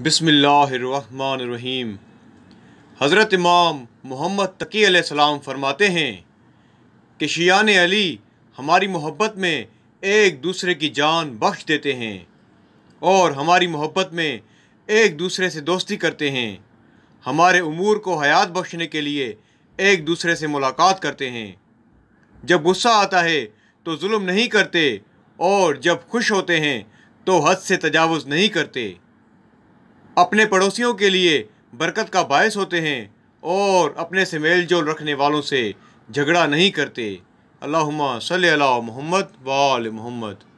بسم اللہ الرحمن الرحیم حضرت امام محمد تقی علیہ السلام فرماتے ہیں کہ شیان علی ہماری محبت میں ایک دوسرے کی جان بخش دیتے ہیں اور ہماری محبت میں ایک دوسرے سے دوستی کرتے ہیں ہمارے امور کو حیات بخشنے کے لیے ایک دوسرے سے ملاقات کرتے ہیں جب غصہ آتا ہے تو ظلم نہیں کرتے اور جب خوش ہوتے ہیں تو حد سے تجاوز نہیں کرتے अपने पड़ोसियों के लिए बरकत का बायस होते हैं और अपने से मेल जोल रखने वालों से झगड़ा नहीं करते अल्लाह सल मोहम्मद वाल मोहम्मद